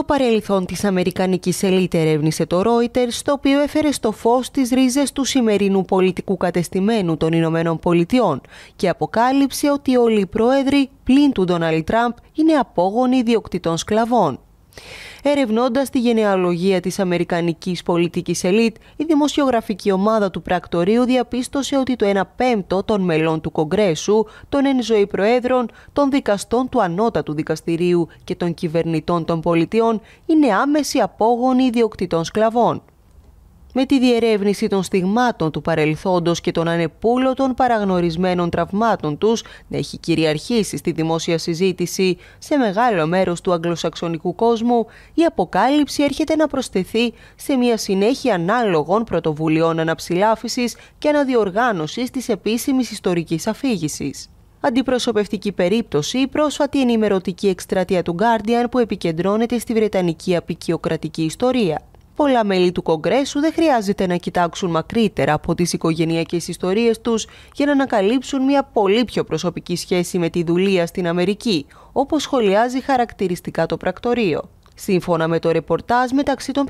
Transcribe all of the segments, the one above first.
Το παρελθόν της Αμερικανικής ελίτ ερεύνησε το Reuters, το οποίο έφερε στο φως τις ρίζες του σημερινού πολιτικού κατεστημένου των Ηνωμένων Πολιτειών και αποκάλυψε ότι όλοι οι πρόεδροι πλην του Ντόναλτ Τραμπ είναι απόγονοι ιδιοκτητών σκλαβών. Ερευνώντας τη γενεαλογία της αμερικανικής πολιτικής ελίτ, η δημοσιογραφική ομάδα του πρακτορείου διαπίστωσε ότι το 1 πέμπτο των μελών του Κογκρέσου, των εν ζωή προέδρων, των δικαστών του Ανώτατου Δικαστηρίου και των κυβερνητών των πολιτιών είναι άμεση απόγονοι ιδιοκτητών σκλαβών με τη διερεύνηση των στιγμάτων του παρελθόντος και των ανεπούλωτων παραγνωρισμένων τραυμάτων τους να έχει κυριαρχήσει στη δημόσια συζήτηση σε μεγάλο μέρος του αγγλοσαξονικού κόσμου, η αποκάλυψη έρχεται να προσθεθεί σε μια συνέχεια ανάλογων πρωτοβουλειών αναψηλάφισης και αναδιοργάνωσης της επίσημης ιστορικής αφήγησης. Αντιπροσωπευτική περίπτωση η πρόσφατη ενημερωτική εκστρατεία του Guardian που επικεντρώνεται στη Βρετανική απικιοκρατική ιστορία πολλά μέλη του Κογκρέσου δεν χρειάζεται να κοιτάξουν μακρύτερα από τις οικογενειακές ιστορίες τους για να ανακαλύψουν μια πολύ πιο προσωπική σχέση με τη δουλεία στην Αμερική, όπως σχολιάζει χαρακτηριστικά το πρακτορείο. Σύμφωνα με το ρεπορτάζ, μεταξύ των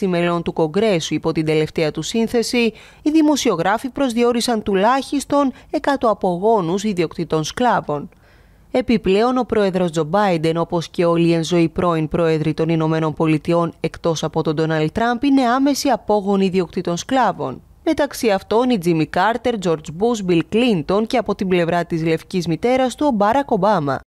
536 μελών του Κογκρέσου υπό την τελευταία του σύνθεση, οι δημοσιογράφοι προσδιορίσαν τουλάχιστον 100 απογόνους ιδιοκτητών σκλάβων. Επιπλέον, ο πρόεδρος Τζο Μπάιντεν, όπως και όλοι οι εν ζωή πρώην πρόεδροι των Ηνωμένων Πολιτειών εκτός από τον Ντόναλτ Τραμπ, είναι άμεση απόγονοι ιδιοκτήτων σκλάβων. Μεταξύ αυτών οι Τζίμι Κάρτερ, Τζορτζ Μπούς, Μπιλ Κλίντον και από την πλευρά της λευκής μητέρας του ο Μπάρακ Ομπάμα.